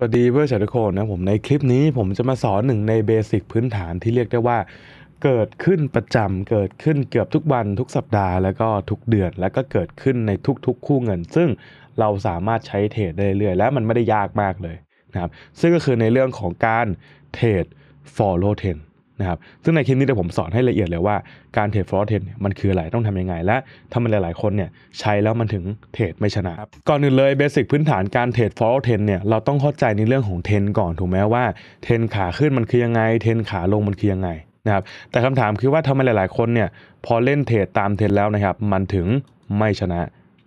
สวัสดีเพื่อนชาวทุกคนนะผมในคลิปนี้ผมจะมาสอนหนึ่งในเบสิกพื้นฐานที่เรียกได้ว่า เกิดขึ้นประจำเกิดขึ้นเกือบทุกวันทุกสัปดาห์ แล้วก็ทุกเดือน แล้วก็เกิดขึ้นในทุก ๆ คู่เงิน ซึ่งเราสามารถใช้เทรดได้เรื่อยและมันไม่ได้ยากมากเลยนะครับซึ่งก็คือในเรื่องของการเทรด follow trend นะครับซึ่งในคลิปนี้เดี๋ยวผมสอนให้ละเอียดเลยว่าการเทรดฟลอเทนมันคืออะไรต้องทํำยังไง และทำมันหลายๆ คนเนี่ยใช้แล้วมันถึงเทรดไม่ชนะก่อนอื่นเลยเบสิกพื้นฐานการเทรดฟลอเทนเนี่ยเราต้องเข้าใจในเรื่องของเทรนก่อนถูกไหมว่าเทรนขาขึ้นมันคือยังไง เทรนขาลงมันคือยังไงนะครับแต่คำถามคือว่าทำไมหลาย ๆคนเนี่ยพอเล่นเทรดตามเทรนแล้วนะครับมันถึงไม่ชนะ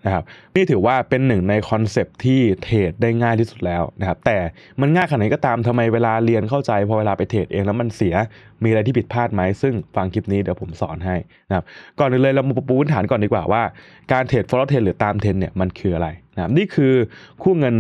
นะครับนี่ถือว่าเป็นหนึ่งในคอนเซปที่เทรดได้ง่ายที่สุดแล้วนะครับ แต่มันง่ายขนาดไหนก็ตามทำไมเวลาเรียนเข้าใจพอเวลาไปเทรดเองแล้วมันเสีย มีอะไรที่ผิดพลาดไหม ซึ่งฟังคลิปนี้เดี๋ยวผมสอนให้นะครับ ก่อนอื่นเลยเรามาปูพื้นฐานก่อนดีกว่าว่า การเทรดฟอร์เทรดหรือตามเทรนเนี่ยมันคืออะไรนะครับ นี่คือคู่เงิน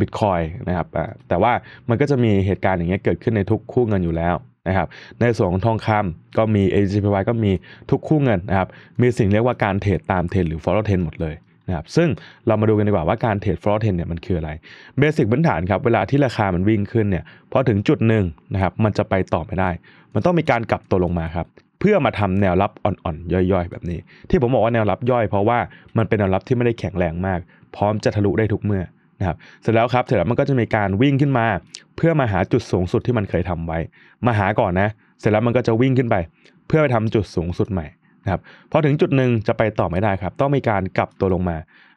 บิตคอยนะครับ แต่ว่ามันก็จะมีเหตุการณ์อย่างเงี้ยเกิดขึ้นในทุกคู่เงินอยู่แล้วนะครับ ในส่วนของทองคำก็มี AGPY ก็มีทุกคู่เงินนะครับ มีสิ่งเรียกว่าการเทรดตามเทรนหรือ follow trend หมดเลยนะครับซึ่งเรามาดูกันดีกว่าว่าการเทรดฟลอร์เทนเนี่ยมันคืออะไรเบสิกพื้นฐานครับ เวลาที่ราคามันวิ่งขึ้นเนี่ยพอถึงจุดหนึ่งนะครับมันจะไปต่อไม่ได้ มันต้องมีการกลับตัวลงมาครับเพื่อมาทำแนวรับอ่อนๆย่อยๆ แบบนี้ ที่ผมบอกว่าแนวรับย่อยเพราะว่ามันเป็นแนวรับที่ไม่ได้แข็งแรงมาก พร้อมจะทะลุได้ทุกเมื่อนะครับเสร็จแล้วครับเสร็จแล้วมันก็จะมีการวิ่งขึ้นมา เพื่อมาหาจุดสูงสุดที่มันเคยทำไว้ มาหาก่อนนะเสร็จแล้วมันก็จะวิ่งขึ้นไป เพื่อไปทำจุดสูงสุดใหม่นะครับพอถึงจุดหนึ่งจะไปต่อไม่ได้ครับ ต้องมีการกลับตัวลงมา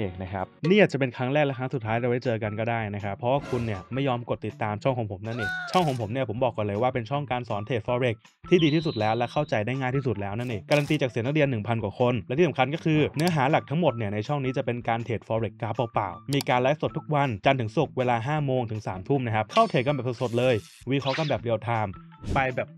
เองนะครับนี่อาจจะเป็นครั้งแรกและครั้งสุดท้ายเราได้เจอกันก็ได้นะครับ เพราะว่าคุณเนี่ยไม่ยอมกดติดตามช่องของผมนั่นเอง ช่องของผมเนี่ยผมบอกก่อนเลยว่าเป็นช่องการสอนเทรดฟอเร็กที่ดีที่สุดแล้วและเข้าใจได้ง่ายที่สุดแล้วนั่นเอง การันตีจากเสียงนักเรียน1,000กว่าคน และที่สำคัญก็คือเนื้อหาหลักทั้งหมดเนี่ยในช่องนี้จะเป็นการเทรดอเร็กกราฟเปล่าๆมีการไลฟ์สดทุกวันจันทร์ถึงศุกร์เวลา5โมงถึง3ทุ่มนะครับ เข้าเทรดกันแบบสดๆเลย วิเคราะห์กันแบบเรียลไทม์ไปแบบ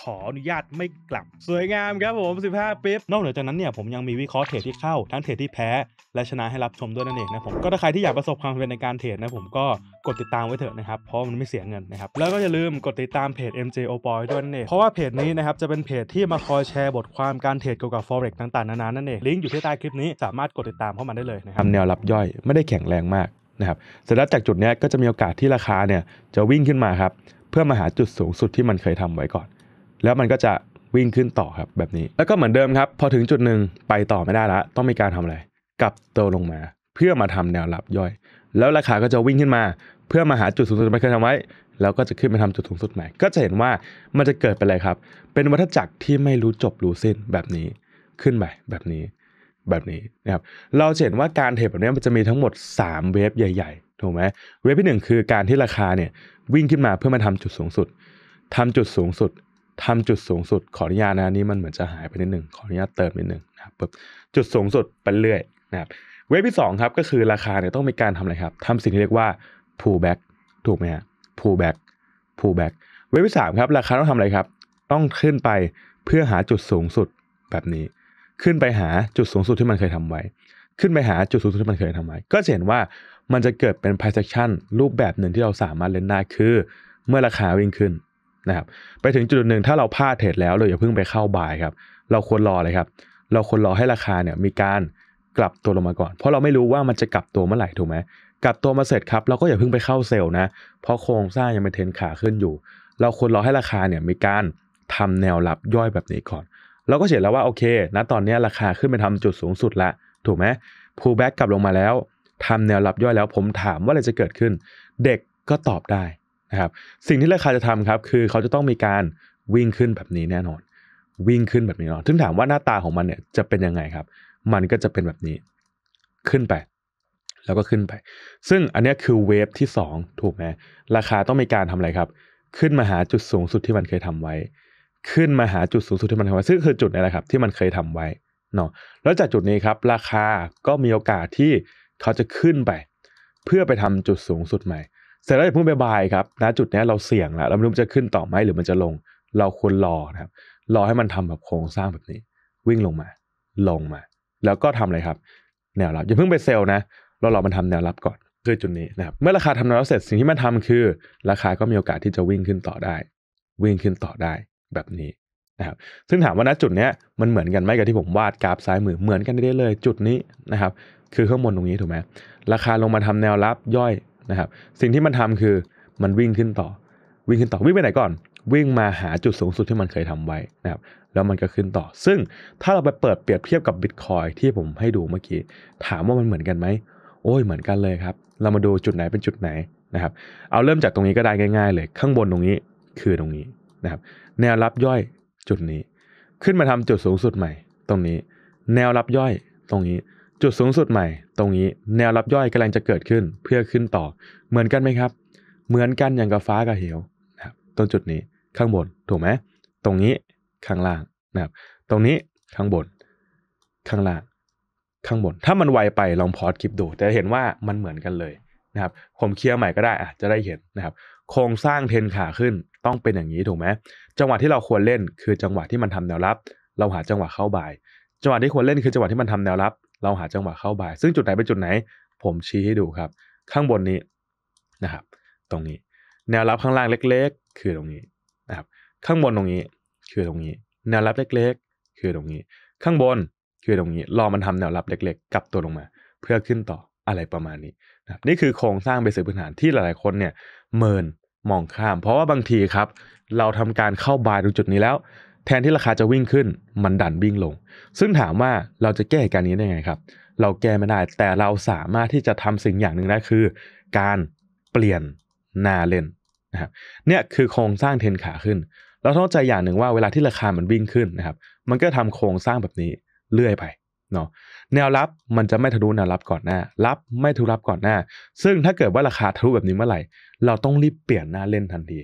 ขออนุญาตไม่กลับสวยงามครับผม 15ปิบนอกเหนือจากนั้นเนี่ยผมยังมีวิเคราะห์เทรดที่เข้าทั้งเทรดที่แพ้ และชนะให้รับชมด้วยนั่นเองนะผมก็ถ้าใครที่อยากประสบความสำเร็จในการเทรดนะผมก็กดติดตามไว้เถอะนะครับเพราะมันไม่เสียเงินนะครับแล้วก็อย่าลืมกดติดตามเพจ MJ o b o y ด้วยนั่นเอง เพราะว่าเพจนี้นะครับจะเป็นเพจที่มาคอยแชร์บทความการเทรดเกี่ยวกับ forex ต่าง ๆ นานานั่นเองลิงก์อยู่ที่ใต้คลิปนี้สามารถกดติดตามเข้ามาได้เลยนะครับแนวรับย่อยไม่ได้แข็งแรงมากนะครับสุดท้ายจากจุดนี้ก็จะมีโอกาสที่ราคาเนี่ยจะวิ่งขึ้นมาครับเพื่อมาหาจุดสูงสุดที่มันเคยทำไว้ก่อนแล้วมันก็จะวิ่งขึ้นต่อครับแบบนี้แล้วก็เหมือนเดิมครับ พอถึงจุดหนึ่งไปต่อไม่ได้ละ ต้องมีการทำอะไร กลับตัวลงมา เพื่อมาทำแนวรับย่อย แล้วราคาก็จะวิ่งขึ้นมา เพื่อมาหาจุดสูงสุดที่เคยทำไว้ แล้วก็จะขึ้นไปทำจุดสูงสุดใหม่ ก็จะเห็นว่ามันจะเกิดเป็นอะไรครับ เป็นวัฏจักรที่ไม่รู้จบรู้สิ้นแบบนี้ขึ้นไปแบบนี้ แบบนี้นะครับเราเห็นว่าการเทรดแบบนี้มันจะมีทั้งหมด3เวฟใหญ่ๆถูกไหมเวฟที่1คือการที่ราคาเนี่ยวิ่งขึ้นมาเพื่อมาทำจุดสูงสุดทำจุดสูงสุดทำจุดสูงสุดขออนุญาตนะนี่มันเหมือนจะหายไปนิดหนึ่งขออนุญาตเติมนิดหนึ่งนะครับปุ๊บจุดสูงสุดไปเรื่อยนะครับ เวฟที่2ครับก็คือราคาเนี่ยต้องมีการทำอะไรครับทำสิ่งที่เรียกว่า pullback ถูกไหมฮะ pullback pullback เวฟที่3ครับ ราคาต้องทำอะไรครับ ต้องขึ้นไปเพื่อหาจุดสูงสุดแบบนี้ ขึ้นไปหาจุดสูงสุดที่มันเคยทำไว้ ขึ้นไปหาจุดสูงสุดที่มันเคยทำไว้ ก็จะเห็นว่ามันจะเกิดเป็น price action รูปแบบหนึ่งที่เราสามารถเล่นได้คือ เมื่อราคาวิ่งขึ้นนะครับ ไปถึงจุดหนึ่งถ้าเราพลาดเทรดแล้วเราอย่าเพิ่งไปเข้าบายครับ เราควรรอเลยครับ เราควรรอให้ราคาเนี่ยมีการกลับตัวลงมาก่อน เพราะเราไม่รู้ว่ามันจะกลับตัวเมื่อไหร่ถูกไหมกลับตัวมาเสร็จครับเราก็อย่าเพิ่งไปเข้าเซลล์นะ เพราะโครงสร้างยังเป็นเทนขาขึ้นอยู่ เราควรรอให้ราคาเนี่ยมีการทำแนวรับย่อยแบบนี้ก่อนเราก็เห็นแล้วว่าโอเคนะตอนนี้ราคาขึ้นไปทำจุดสูงสุดละถูกไหมพูแบ็กกลับลงมาแล้วทำแนวรับย่อยแล้วผมถามว่าอะไรจะเกิดขึ้นเด็กก็ตอบได้ะครับสิ่งที่ราคาจะทำครับคือเขาจะต้องมีการวิ่งขึ้นแบบนี้แน่นอน วิ่งขึ้นแบบนี้เนาะถึงถามว่าหน้าตาของมันเนี่ยจะเป็นยังไงครับ มันก็จะเป็นแบบนี้ขึ้นไปแล้วก็ขึ้นไป ซึ่งอันนี้คือเวฟที่2ถูกไหมราคาต้องมีการทำอะไรครับ ขึ้นมาหาจุดสูงสุดที่มันเคยทำไว้ ขึ้นมาหาจุดสูงสุดที่มันทำไว้ซึ่งคือจุดอะไรครับที่มันเคยทำไว้เนาะแล้วจากจุดนี้ครับ ราคาก็มีโอกาสที่เขาจะขึ้นไป เพื่อไปทำจุดสูงสุดใหม่เสร็จแล้วอย่าเพิ่งไปบายครับ ณ จุดนี้เราเสี่ยงแล้วเราไม่รู้จะขึ้นต่อไหมหรือมันจะลง เราควรรอนะครับ รอให้มันทำแบบโครงสร้างแบบนี้ วิ่งลงมา ลงมา แล้วก็ทำอะไรครับ แนวรับอย่าเพิ่งไปเซลนะเรารอมันทำแนวรับก่อน คือจุดนี้นะครับ เมื่อราคาทำแนวรับเสร็จสิ่งที่มันทำคือ ราคาก็มีโอกาสที่จะวิ่งขึ้นต่อได้ วิ่งขึ้นต่อได้แบบนี้นะครับ ซึ่งถามว่าณจุดนี้มันเหมือนกันไหมกับที่ผมวาดกราฟซ้ายมือ เหมือนกันได้เลย จุดนี้นะครับ คือข้างบนตรงนี้ถูกไหม ราคาลงมาทำแนวรับย่อยนะครับสิ่งที่มันทำคือมันวิ่งขึ้นต่อ วิ่งขึ้นต่อวิ่งไปไหนก่อน วิ่งมาหาจุดสูงสุดที่มันเคยทำไว้นะครับ แล้วมันก็ขึ้นต่อ ซึ่งถ้าเราไปเปิดเปรียบเทียบกับบิตคอยที่ผมให้ดูเมื่อกี้ถามว่ามันเหมือนกันไหมโอ้ย เหมือนกันเลยครับ เรามาดูจุดไหนเป็นจุดไหนนะครับ เอาเริ่มจากตรงนี้ก็ได้ง่ายๆเลย ข้างบนตรงนี้คือตรงนี้นะครับ แนวรับย่อยจุดนี้ ขึ้นมาทำจุดสูงสุดใหม่ ตรงนี้ แนวรับย่อยตรงนี้จุดสูงสุดใหม่ตรงนี้ แนวรับย่อยกำลังจะเกิดขึ้นเพื่อขึ้นต่อเหมือนกันไหมครับ เหมือนกันอย่างกับฟ้ากับเหวนะครับตรงจุดนี้ข้างบน ถูกไหมตรงนี้ข้างล่างนะครับตรงนี้ข้างบน ข้างล่าง ข้างบน ถ้ามันไวไปลองพอดคลิปดูจะเห็นว่ามันเหมือนกันเลยนะครับ ผมเคลียร์ใหม่ก็ได้อะจะได้เห็นนะครับ โครงสร้างเทนขาขึ้นต้องเป็นอย่างนี้ถูกไหมจังหวะที่เราควรเล่นคือจังหวะที่มันทำแนวรับ เราหาจังหวะเข้าบ่ายจังหวะที่ควรเล่นคือจังหวะที่มันทำแนวรับเราหาจังหวะเข้าบ่าย ซึ่งจุดไหนเป็นจุดไหน ผมชี้ให้ดูครับ ข้างบนนี้นะครับ ตรงนี้ แนวรับข้างล่างเล็ก ๆ คือตรงนี้นะครับ ข้างบนตรงนี้ คือตรงนี้ แนวรับเล็ก ๆ คือตรงนี้ ข้างบนคือตรงนี้รอมันทำแนวรับเล็ก ๆกลับตัวลงมา เพื่อขึ้นต่ออะไรประมาณนี้นะนี่คือโครงสร้างเบสิกพื้นฐานที่หลายๆคนเนี่ย เมินมองข้าม เพราะว่าบางทีครับ เราทำการเข้าบายตรงจุดนี้แล้วแทนที่ราคาจะวิ่งขึ้น มันดันวิ่งลง ซึ่งถามว่าเราจะแก้การนี้ได้ไงครับ เราแก้ไม่ได้ แต่เราสามารถที่จะทำสิ่งอย่างหนึ่งได้คือ การเปลี่ยนหน้าเล่นนะครับเนี่ยคือโครงสร้างเทนขาขึ้น เราต้องใจอย่างหนึ่งว่าเวลาที่ราคา มันวิ่งขึ้นนะครับ มันก็ทำโครงสร้างแบบนี้เรื่อยไปเนาะ แนวรับมันจะไม่ทะลุแนวรับก่อนหน้า รับไม่ทะลุรับก่อนหน้า ซึ่งถ้าเกิดว่าราคาทะลุแบบนี้เมื่อไหร่ เราต้องรีบเปลี่ยนหน้าเล่นทันที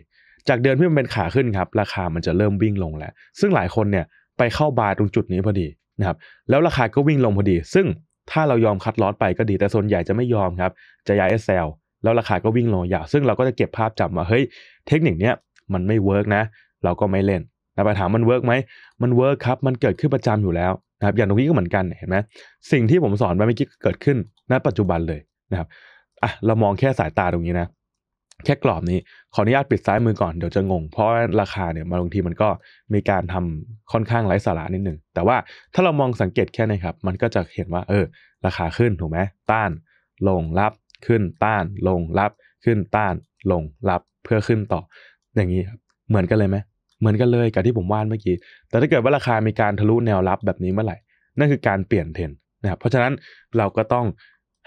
จากเดินที่มันเป็นขาขึ้นครับราคามันจะเริ่มวิ่งลงแล้วซึ่งหลายคนเนี่ยไปเข้าบาร์ตรงจุดนี้พอดีนะครับ แล้วราคาก็วิ่งลงพอดี ซึ่งถ้าเรายอมคัดลอสไปก็ดี แต่ส่วนใหญ่จะไม่ยอมครับ จะย้ายเอสแล้วราคาก็วิ่งลงอย่างซึ่งเราก็จะเก็บภาพจำว่าเฮ้ย เทคนิคเนี้ยมันไม่เวิร์กนะ เราก็ไม่เล่นแต่ปถามมันเวิร์กไหมมันเวิร์กครับ มันเกิดขึ้นประจำอยู่แล้วนะครับ อย่างตรงนี้ก็เหมือนกัน เห็นไหมสิ่งที่ผมสอนไปเมื่อกี้เกิดขึ้นณปัจจุบันเลยนะครับ อ่ะเรามองแค่สายตาตรงนี้นะแค่กรอบนี้ขออนุญาตปิดซ้ายมือก่อนเดี๋ยวจะงง เพราะราคาเนี่ยบางทีมันก็มีการทำค่อนข้างไร้สาระนิดหนึ่งแต่ว่าถ้าเรามองสังเกตแค่นี้ครับมันก็จะเห็นว่า เออ ราคาขึ้นถูกไหมต้าน ลงรับขึ้นต้าน ลงรับขึ้นต้าน ลงรับเพื่อขึ้นต่อ อย่างนี้เหมือนกันเลยไหมเหมือนกันเลยกับที่ผมวาดเมื่อกี้แต่ถ้าเกิดว่าราคามีการทะลุแนวรับแบบนี้เมื่อไหร่นั่นคือการเปลี่ยนเทรนนะครับเพราะฉะนั้นเราก็ต้อง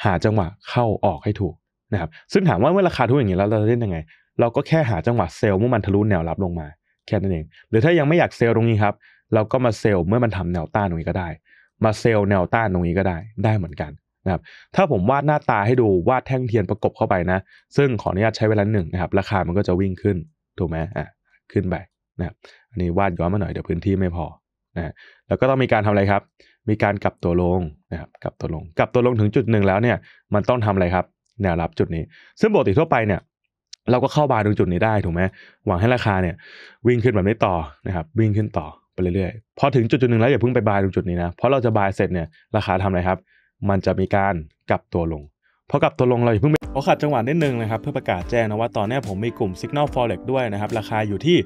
หาจังหวะเข้าออกให้ถูกนะครับซึ่งถามว่าเมื่อราคาทุกอย่างนี้แล้วเราจะเล่นยังไง เราก็แค่หาจังหวะเซลล์เมื่อมันทะลุแนวรับลงมา แค่นั้นเอง หรือถ้ายังไม่อยากเซลล์ตรงนี้ครับ เราก็มาเซลล์เมื่อมันทำแนวต้านตรงนี้ก็ได้ มาเซลล์แนวต้านตรงนี้ก็ได้ ได้เหมือนกันนะครับถ้าผมวาดหน้าตาให้ดูวาดแท่งเทียนประกบเข้าไปนะ ซึ่งขออนุญาตใช้เวลาหนึ่งนะครับราคามันก็จะวิ่งขึ้นถูกไหมอ่ะขึ้นไปนะครับอันนี้วาดย้อนมาหน่อยเดี๋ยวพื้นที่ไม่พอนะแล้วก็ต้องมีการทำอะไรครับ มีการกลับตัวลงนะครับกลับตัวลงกลับตัวลงถึงจุดหนึ่งแล้วเนี่ย มันต้องทำอะไรครับแนวรับจุดนี้ ซึ่งปกติทั่วไปเนี่ยเราก็เข้าบาร์ตรงจุดนี้ได้ถูกไหมหวังให้ราคาเนี่ยวิ่งขึ้นแบบนี้ต่อนะครับ วิ่งขึ้นต่อ ไปเรื่อยๆ พอถึงจุดจุดหนึ่งแล้วอย่าเพิ่งไปบายตรงจุดนี้นะเพราะเราจะบายเสร็จเนี่ยราคาทำอะไรครับ มันจะมีการกลับตัวลงพอกลับตัวลงเราอย่าเพิ่งไปขอขัดจังหวะนิดนึงนะครับเพื่อประกาศแจ้งนะว่าตอนนี้ผมมีกลุ่ม Signal Forex ด้วยนะครับราคาอยู่ที่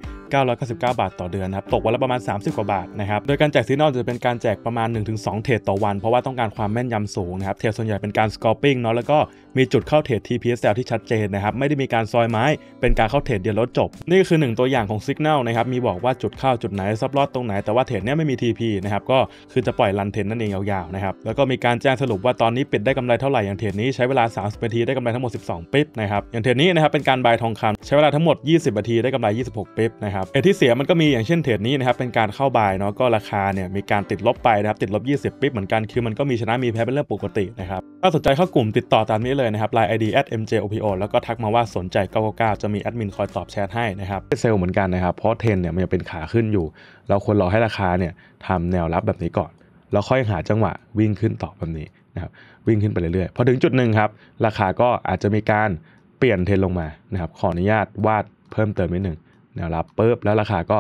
999บาท ต่อเดือนนะครับตกวันละประมาณ30กว่าบาทนะครับ โดยการแจก Signal จะเป็นการแจกประมาณ 1-2 เทรดต่อวัน เพราะว่าต้องการความแม่นยำสูงนะครับเทรดส่วนใหญ่เป็นการสกอปปิ้งเนาะแล้วก็มีจุดเข้าเทรด t p s ลที่ชัดเจนนะครับ ไม่ได้มีการซอยไม้เป็นการเข้าเทรดเดียวลดจบ นี่คือ 1 ตัวอย่างของสัญญาณนะครับ มีบอกว่าจุดเข้า จุดไหนซับลอดตรงไหนแต่ว่าเทรดเนี้ยไม่มี TP นะครับก็คือจะปล่อยรันเทรดนั่นเองยาวๆ นะครับ แล้วก็มีการแจ้งสรุปว่าตอนนี้ปิดได้กำไรเท่าไหร่ อย่างเทรดนี้ใช้เวลา 30 นาทีได้กำไรทั้งหมด 12ปิ๊บนะครับอย่างเทรดนี้นะครับเป็นการบายทองคำใช้เวลาทั้งหมด 20 นาทีได้กำไร 26ปิ๊บนะครับเอที่เสียมันก็มีอย่างเช่นเทรดนี้นะครับเป็นการเข้าบายเนาะก็ราคาเนี่ยมีการติดลบไปนะครับติดลบ 20ปิ๊บเหมือนกันคือมันก็มีชนะมีแพ้เป็นเรื่องปกตินะครับถ้าสนใจเข้ากลุ่มติดต่อตามนี้เลนะครับ Line ID at mjopo แล้วก็ทักมาว่าสนใจ 999จะมีแอดมินคอยตอบแชทให้นะครับเซลเหมือนกันนะครับ เพราะเทนเนี่ยมันยังเป็นขาขึ้นอยู่ เราควรรอให้ราคาเนี่ยทำแนวรับแบบนี้ก่อน แล้วค่อยหาจังหวะวิ่งขึ้นต่อแบบนี้นะครับวิ่งขึ้นไปเรื่อยๆ พอถึงจุดหนึ่งครับ ราคาก็อาจจะมีการเปลี่ยนเทนลงมานะครับขออนุญาตวาดเพิ่มเติมนิดหนึ่งแนวรับปุ๊บแล้วราคาก็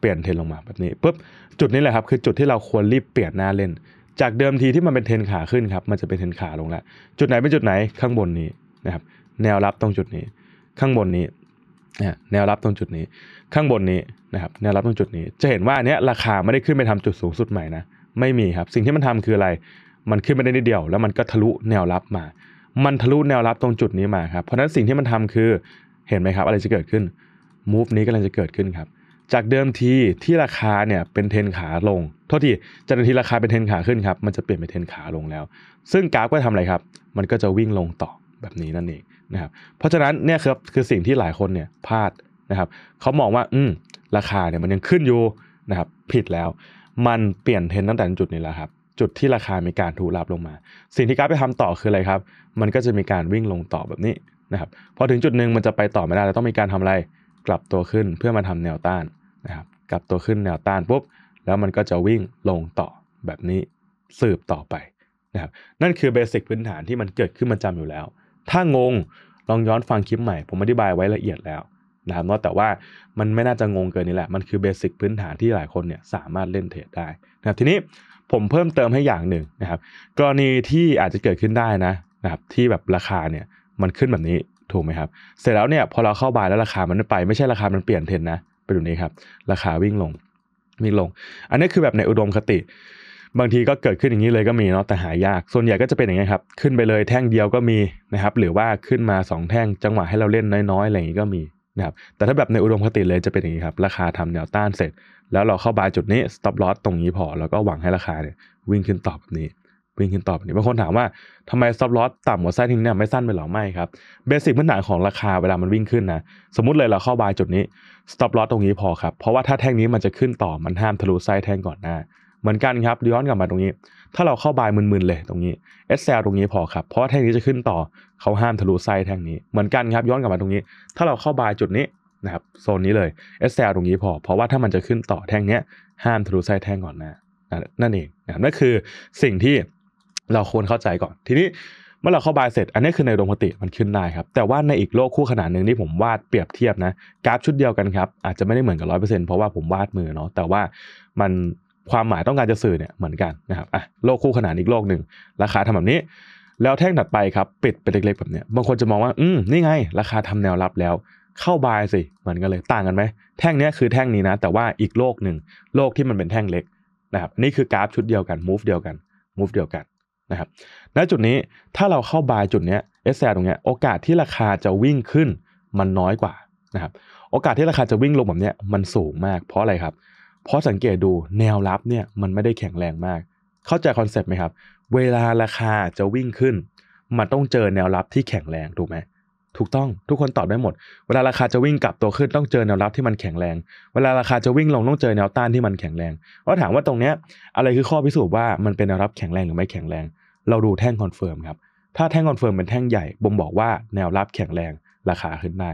เปลี่ยนเทนลงมาแบบนี้ปุ๊บจุดนี้แหละครับคือจุดที่เราควรรีบเปลี่ยนหน้าเล่นจากเดิมทีที่มันเป็นเทนขาขึ้นครับมันจะเป็นเทนขาลงแล้วจุดไหนเป็นจุดไหนข้างบนนี้นะครับแนวรับตรงจุดนี้ ข้างบนนี้นแนวรับตรงจุดนี้ ข้างบนนี้นะครับแนวรับตรงจุดนี้ จะเห็นว่าอันเนี้ย ราคาไม่ได้ขึ้นไปทำจุดสูงสุดใหม่นะไม่มีครับ สิ่งที่มันทำคืออะไรมันขึ้นไปได้นิดเดียวแล้วมันก็ทะลุแนวรับมา มันทะลุแนวรับตรงจุดนี้มาครับเพราะฉะนั้นสิ่งที่มันทำคือเห็นไหมครับ อะไรจะเกิดขึ้นมูฟนี้กำลังจะเกิดขึ้นครับจากเดิมทีที่ราคาเนี่ยเป็นเทนขาลงโทษทีจากเดิมทีราคาเป็นเทนขาขึ้นครับมันจะเปลี่ยนเป็นเทนขาลงแล้ว ซึ่งกราฟก็ทำอะไรครับ มันก็จะวิ่งลงต่อแบบนี้นั่นเองนะครับเพราะฉะนั้นเนี่ยครับคือสิ่งที่หลายคนเนี่ยพลาดนะครับเขามองว่าอืมราคาเนี่ยมันยังขึ้นอยู่นะครับผิดแล้ว มันเปลี่ยนเทนตั้งแต่จุดนี้แล้วครับจุดที่ราคามีการถูรับลงมา สิ่งที่กราฟไปทำต่อคืออะไรครับ มันก็จะมีการวิ่งลงต่อแบบนี้นะครับพอถึงจุดหนึ่งมันจะไปต่อไม่ได้ล้วต้องมีการทำอะไรกลับตัวขึ้นเพื่อมาทำแนวต้านนะครับกลับตัวขึ้นแนวต้านปุ๊บแล้วมันก็จะวิ่งลงต่อแบบนี้สืบต่อไปนะครับนั่นคือเบสิกพื้นฐานที่มันเกิดขึ้นมาจำอยู่แล้ว ถ้างงลองย้อนฟังคลิปใหม่ผมอธิบายไว้ละเอียดแล้วนะครับเนาะแต่ว่ามันไม่น่าจะงงเกินนี่แหละ มันคือเบสิกพื้นฐานที่หลายคนเนี่ยสามารถเล่นเทรดได้นะครับทีนี้ผมเพิ่มเติมให้อย่างหนึ่งนะครับกรณีที่อาจจะเกิดขึ้นได้นะนะครับที่แบบราคาเนี่ยมันขึ้นแบบนี้ถูกไหมครับ เสร็จแล้วเนี่ยพอเราเข้าบายแล้วราคามันไปไม่ใช่ราคามันเปลี่ยนเทรนนะไปดูนี้ครับราคาวิ่งลงวิ่งลง อันนี้คือแบบในอุดมคติบางทีก็เกิดขึ้นอย่างนี้เลยก็มีเนาะแต่หายาก ส่วนใหญ่ก็จะเป็นอย่างนี้ครับ ขึ้นไปเลยแท่งเดียวก็มีนะครับ หรือว่าขึ้นมา2แท่งจังหวะให้เราเล่นน้อยๆอะไรอย่างนี้ก็มีนะครับแต่ถ้าแบบในอุดมคติเลยจะเป็นอย่างนี้ครับ ราคาทำแนวต้านเสร็จ แล้วเราเข้าบายจุดนี้ stop loss ตรงนี้พอแล้วก็หวังให้ราคาเนี่ยวิ่งขึ้นต่อแบบนี้เป็นคำตอบนี้บางคนถามว่าทำไมซับลอสต่ำกว่าไส้ทิ้งเนี่ยไม่สั้นไปหรอไม่ครับเบสิกพื้นฐานของราคาเวลามันวิ่งขึ้นนะ สมมติเลยเราเข้าบายจุดนี้สต็อปลอสตรงนี้พอครับเพราะว่าถ้าแท่งนี้มันจะขึ้นต่อมันห้ามทะลุไส้แท่งก่อนหน้า เหมือนกันครับ ย้อนกลับมาตรงนี้ ถ้าเราเข้าบายมึนๆเลยตรงนี้เอสแซลตรงนี้พอครับเพราะว่าแท่งนี้จะขึ้นต่อเขาห้ามทะลุไส้แท่งนี้เหมือนกันครับย้อนกลับมาตรงนี้ ถ้าเราเข้าบายจุดนี้นะครับโซนนี้เลยเอสแซลตรงนี้พอ เพราะว่าถ้ามันจะขึ้นต่อแท่งนี้ห้ามทะลุไส้แท่งก่อนหน้านั่นเองนะนั่นคือสิ่งที่เราควรเข้าใจก่อน ทีนี้เมื่อเราเข้าบายเสร็จ อันนี้คือในอุมคติมันขึ้นได้ครับแต่ว่าในอีกโลกคู่ขนาดหนึ่งที่ผมวาดเปรียบเทียบนะกราฟชุดเดียวกันครับอาจจะไม่ได้เหมือนกับร้อยเปอร์เซ็นต์เพราะว่าผมวาดมือเนาะแต่ว่ามันความหมายต้องการจะสื่อเนี่ยเหมือนกันนะครับอ่ะโลกคู่ขนาดอีกโลกหนึ่งราคาทำแบบนี้แล้วแท่งถัดไปครับปิดเป็นเล็กๆแบบเนี้ยบางคนจะมองว่าอืมนี่ไง ราคาทำแนวรับแล้วเข้าบายสิเหมือนกันเลยต่างกันไหมแท่งนี้คือแท่งนี้นะ แต่ว่าอีกโลกหนึ่งโลกที่มันเป็นแท่งเล็กนะครับนี่คือกราฟชุดเดียวกัน move เดียวกัน move เดียวกันนะครับณจุดนี้ถ้าเราเข้าบายจุดนี้เอสแตรงนี้ โอกาสที่ราคาจะวิ่งขึ้นมันน้อยกว่านะครับโอกาสที่ราคาจะวิ่งลงแบบนี้มันสูงมากเพราะอะไรครับ เพราะสังเกตดูแนวรับเนี่ย มันไม่ได้แข็งแรงมาก เข้าใจคอนเซปต์ไหมครับ เวลาราคาจะวิ่งขึ้น มันต้องเจอแนวรับที่แข็งแรงถูกไหมถูกต้อง ทุกคนตอบได้หมด เวลาราคาจะวิ่งกลับตัวขึ้นต้องเจอแนวรับที่มันแข็งแรง เวลาราคาจะวิ่งลงต้องเจอแนวต้านที่มันแข็งแรงราถามว่าตรงเนี้ยอะไรคือข้อพิสูจน์ว่ามันเป็นแนวรับแข็งแรงหรือไม่แข็งแรงเราดูแท่งคอนเฟิร์มครับถ้าแท่งคอนเฟิร์มเป็นแท่งใหญ่บ่งบอกว่าแนวรับแข็งแรงราคาขึ้นได้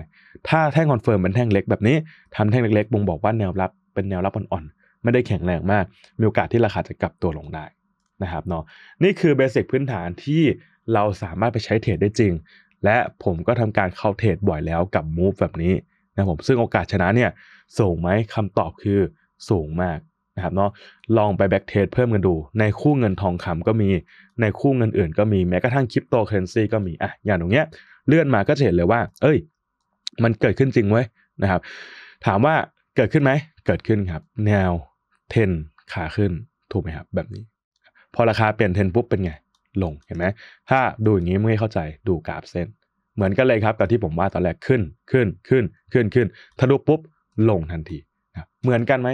ถ้าแท่งคอนเฟิร์มเป็นแท่งเล็กแบบนี้ ทำแท่งเล็กๆบ่งบอกว่าแนวรับเป็นแนวรับอ่อนๆไม่ได้แข็งแรงมาก มีโอกาสที่ราคาจะกลับตัวลงได้นะครับเนาะนี่คือเบสิกพื้นฐานที่เราสามารถไปใช้เทรดได้จริงและผมก็ทำการเข้าเทรดบ่อยแล้วกับมูฟแบบนี้นะผมซึ่งโอกาสชนะเนี่ย สูงไหมคำตอบคือสูงมากนะครับเนาะลองไปแบ็กเทรดเพิ่มกันดูในคู่เงินทองคำก็มีในคู่เงินอื่นก็มีแม้กระทั่งคริปโตเคอเรนซีก็มีอ่ะอย่างตรงเนี้ยเลื่อนมาก็เห็นเลยว่า เอ้ย มันเกิดขึ้นจริงไว้นะครับ ถามว่าเกิดขึ้นไหม เกิดขึ้นครับ แนวเทนขาขึ้นถูกไหมครับ แบบนี้พอราคาเปลี่ยนเทนปุ๊บเป็นไงลงเห็นไหมถ้าดูอย่างนี้ไม่เข้าใจดูกราฟเส้น เหมือนกันเลยครับกับที่ผมว่าตอนแรกขึ้นขึ้นขึ้นขึ้นขึ้น ทะลุปุ๊บ ลงทันที เหมือนกันไหม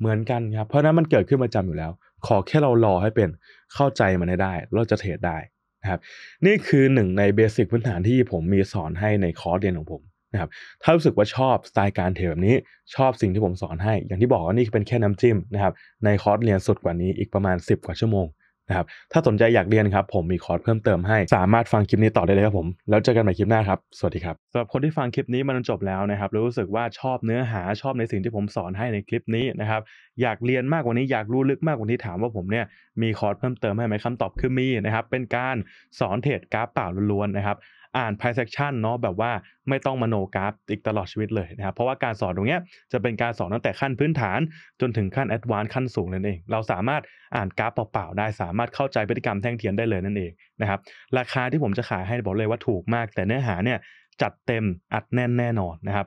เหมือนกันครับเพราะนั้นมันเกิดขึ้นประจำอยู่แล้ว ขอแค่เรารอให้เป็นเข้าใจมันได้เราจะเทรดได้นะครับนี่คือหนึ่งในเบสิกพื้นฐานที่ผมมีสอนให้ในคอร์สเรียนของผมนะครับถ้ารู้สึกว่าชอบสไตล์การเทรดแบบนี้ชอบสิ่งที่ผมสอนให้ อย่างที่บอกว่านี่เป็นแค่น้ำจิ้มนะครับในคอร์สเรียนสุดกว่านี้อีกประมาณ10กว่าชั่วโมงนะครับถ้าสนใจอยากเรียนครับ ผมมีคอร์สเพิ่มเติมให้สามารถฟังคลิปนี้ต่อได้เลยครับผม แล้วเจอกันใหม่คลิปหน้าครับ สวัสดีครับสำหรับคนที่ฟังคลิปนี้มันจบแล้วนะครับรู้สึกว่าชอบเนื้อหาชอบในสิ่งที่ผมสอนให้ในคลิปนี้นะครับ อยากเรียนมากกว่านี้อยากรู้ลึกมากกว่านี้ถามว่าผมเนี่ยมีคอร์สเพิ่มเติมให้ไหมคำตอบคือมีนะครับ เป็นการสอนเทรดกราฟเปล่าล้วนๆนะครับอ่าน price action เนาะแบบว่าไม่ต้องมโนกราฟอีกตลอดชีวิตเลยนะครับเพราะว่าการสอนตรงนี้จะเป็นการสอนตั้งแต่ขั้นพื้นฐานจนถึงขั้นแอดวานซ์ขั้นสูงนั่นเอง เราสามารถอ่านกราฟเปล่า ๆ ได้สามารถเข้าใจพฤติกรรมแท่งเทียนได้เลยนั่นเองนะครับราคาที่ผมจะขายให้บอกเลยว่าถูกมากแต่เนื้อหาเนี่ยจัดเต็มอัดแน่นแน่นอนนะครับ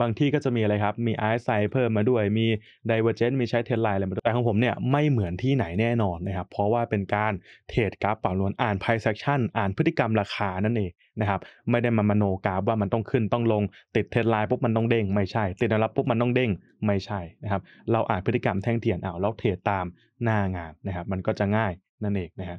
บางที่ก็จะมีอะไรครับ มีไอซ์ไซเพิ่มมาด้วย มีดเวอร์เจนต์มีใช้เทนไลน์อะไรมาแต่ของผมเนี่ยไม่เหมือนที่ไหนแน่นอนนะครับ เพราะว่าเป็นการเทรดกราฟเป่าล้วนอ่านไพ i c e a c ชั o อ่านพฤติกรรมราคานั่นเองนะครับ ไม่ได้มามโนกราฟว่ามันต้องขึ้นต้องลง ติดเทนไลน์ปุ๊บมันต้องเด้ง ไม่ใช่ ติดแนวรับปุ๊บมันต้องเด้ง ไม่ใช่นะครับ เราอ่านพฤติกรรมแท่งเทียนเอาแล้วเทรดตามหน้างานนะครับ มันก็จะง่ายนั่นเองนะครับ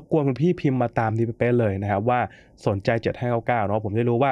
บบกวนคุณพี่พิมพ์มาตามดีเป๊ะเลยนะครับว่าสนใจ7 9 9เนาะผมได้รู้ว่า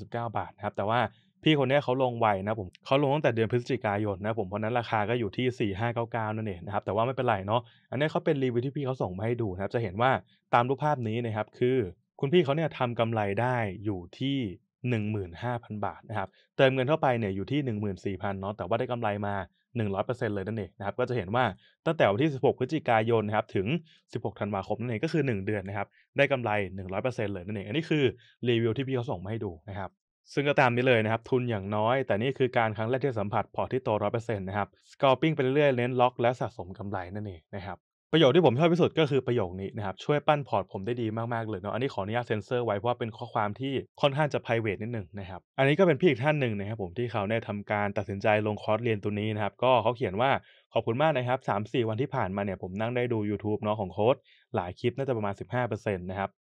า9 9บาทนะครับแต่ว่าพี่คนนี้เขาลงไวนะผมเขาลงตั้งแต่เดือนพฤศจิกายนนะผมเพราะนั้นราคาก็อยู่ที่ 4599นั่นเองนะครับแต่ว่าไม่เป็นไรเนาะอันนี้เขาเป็นรีวิวที่พี่เขาส่งมาให้ดูนะครับจะเห็นว่าตามรูปภาพนี้นะครับคือคุณพี่เขาเนี่ยทำกำไรได้อยู่ที่ 15,000 บาทนะครับเติมเงินเข้าไปเนี่ยอยู่ที่ 14,000เนาะแต่ว่าได้กำไรมา100%เลยนั่นเองนะครับก็จะเห็นว่า ตั้งแต่วันที่ 16พฤศจิกายนนะครับถึง 16 ธันวาคมนั่นเองก็คือ 1 เดือนนะครับได้กำไร 100%เลยนั่นเองอันนี้คือรีวิวที่พี่เขาส่งมาให้ดูนะครับ ซึ่งก็ตามนี้เลยนะครับทุนอย่างน้อย แต่นี่คือการครั้งแรกที่สัมผัสพอร์ตที่โตร้อยเปอร์เซ็นต์นะครับสกอปปิ้งไปเรื่อยเน้นล็อกและสะสมกำไรนั่นเองนะครับประโยคที่ผมชอบที่สุดก็คือประโยคนี้นะครับช่วยปั้นพอร์ตผมได้ดีมากๆเลยเนาะอันนี้ขออนุญาตเซ็นเซอร์ไว้ เพราะว่าเป็นข้อความที่ค่อนข้างจะไพรเวทนิดหนึ่งนะครับอันนี้ก็เป็นพี่อีกท่านหนึ่งนะครับผมที่เขาเนี่ยทำการตัดสินใจลงคอร์สเรียนตัวนี้นะครับ ก็เขาเขียนว่าขอบคุณมากนะครับ 3-4 วันที่ผ่านมาเนี่ยผมนั่งได้ดูยูทูบเนาะของโค้ดหลายคลิปน่าจะประมาณ 15%นะครับ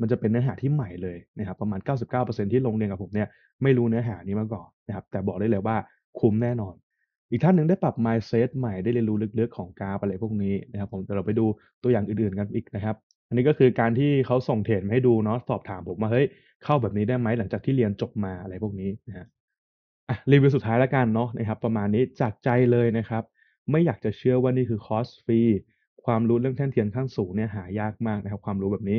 มันจะเป็นเนื้อหาที่ใหม่เลยนะครับประมาณ 99%ที่ลงเรียนกับผมเนี่ยไม่รู้เนื้อหานี้มาก่อนนะครับแต่บอกได้เลยว่าคุ้มแน่นอน อีกท่านหนึ่งได้ปรับ mindset ใหม่ได้เรียนรู้ลึก ๆของกาอะไรพวกนี้นะครับผมเดี๋ยวเราไปดูตัวอย่างอื่นๆกันอีกนะครับ อันนี้ก็คือการที่เขาส่งเทรดมาให้ดูเนาะสอบถามผมมาเฮ้ย เข้าแบบนี้ได้ไหมหลังจากที่เรียนจบมาอะไรพวกนี้นะฮะรีวิวสุดท้ายแล้วกันเนาะนะครับ ประมาณนี้จากใจเลยนะครับ ไม่อยากจะเชื่อว่านี่คือคอสฟรีความรู้เรื่องแท่นเทียนขั้นสูงเนี่ยหายากมากนะครับ ความรู้แบบนี้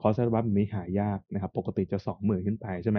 คอร์สอร์บัฟมนี้หายากนะครับ ปกติจะสองหมื่นขึ้นไปใช่ไหม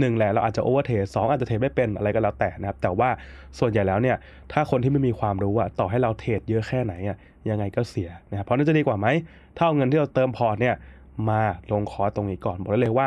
หนึ่งแหละเราอาจจะโอเวอร์เทสสองอาจจะเทรดไม่เป็นอะไรก็แล้วแต่นะครับ แต่ว่าส่วนใหญ่แล้วเนี่ย ถ้าคนที่ไม่มีความรู้อะต่อให้เราเทรดเยอะแค่ไหนอะยังไงก็เสียนะครับเพราะนั่นจะดีกว่าไหมถ้าเอาเงินที่เราเติมพอร์ตเนี่ย มาลงคอตรงนี้ก่อน บอกได้เลยว่า